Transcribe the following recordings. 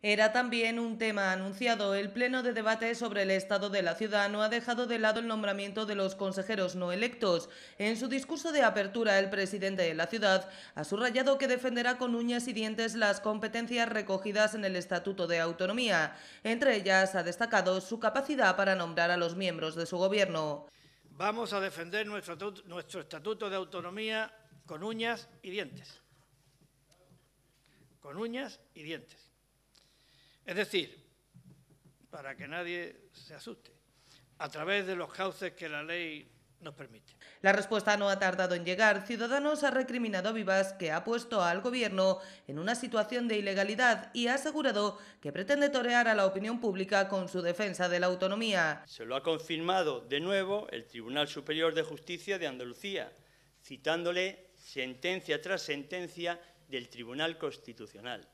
Era también un tema anunciado. El pleno de debate sobre el estado de la ciudad no ha dejado de lado el nombramiento de los consejeros no electos. En su discurso de apertura, el presidente de la ciudad ha subrayado que defenderá con uñas y dientes las competencias recogidas en el Estatuto de Autonomía. Entre ellas ha destacado su capacidad para nombrar a los miembros de su gobierno. Vamos a defender nuestro, nuestro Estatuto de Autonomía con uñas y dientes. Con uñas y dientes es decir, para que nadie se asuste, a través de los cauces que la ley nos permite. La respuesta no ha tardado en llegar. Ciudadanos ha recriminado a Vivas que ha puesto al gobierno en una situación de ilegalidad y ha asegurado que pretende torear a la opinión pública con su defensa de la autonomía. Se lo ha confirmado de nuevo el Tribunal Superior de Justicia de Andalucía, citándole sentencia tras sentencia del Tribunal Constitucional.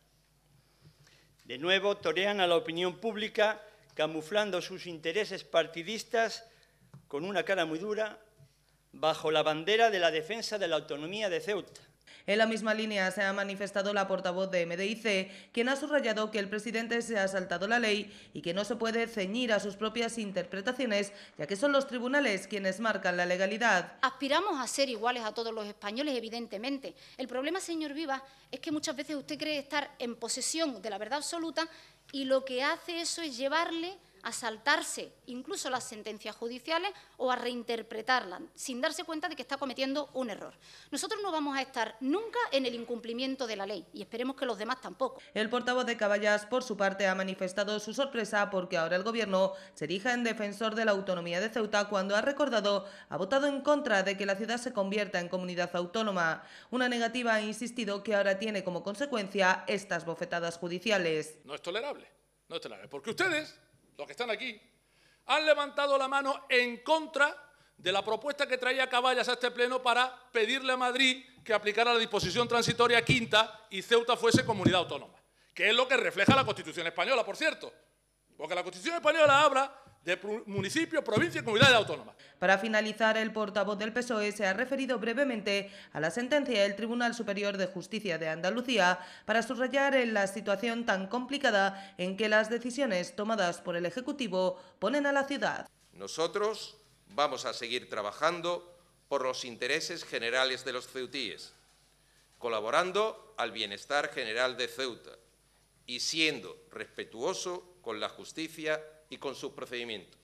De nuevo, torean a la opinión pública camuflando sus intereses partidistas con una cara muy dura bajo la bandera de la defensa de la autonomía de Ceuta. En la misma línea se ha manifestado la portavoz de MDIC, quien ha subrayado que el presidente se ha saltado la ley y que no se puede ceñir a sus propias interpretaciones, ya que son los tribunales quienes marcan la legalidad. Aspiramos a ser iguales a todos los españoles, evidentemente. El problema, señor Vivas, es que muchas veces usted cree estar en posesión de la verdad absoluta y lo que hace eso es llevarle a saltarse incluso las sentencias judiciales o a reinterpretarlas, sin darse cuenta de que está cometiendo un error. Nosotros no vamos a estar nunca en el incumplimiento de la ley y esperemos que los demás tampoco. El portavoz de Caballas, por su parte, ha manifestado su sorpresa porque ahora el Gobierno se erija en defensor de la autonomía de Ceuta cuando ha recordado ha votado en contra de que la ciudad se convierta en comunidad autónoma, una negativa ha insistido que ahora tiene como consecuencia estas bofetadas judiciales. No es tolerable, no es tolerable, porque ustedes los que están aquí, han levantado la mano en contra de la propuesta que traía Caballas a este pleno para pedirle a Madrid que aplicara la disposición transitoria quinta y Ceuta fuese comunidad autónoma, que es lo que refleja la Constitución española, por cierto. Porque la Constitución española habla de municipios, provincias y comunidades autónomas. Para finalizar, el portavoz del PSOE se ha referido brevemente a la sentencia del Tribunal Superior de Justicia de Andalucía para subrayar la situación tan complicada en que las decisiones tomadas por el Ejecutivo ponen a la ciudad. Nosotros vamos a seguir trabajando por los intereses generales de los ceutíes, colaborando al bienestar general de Ceuta y siendo respetuoso con la justicia y con sus procedimientos.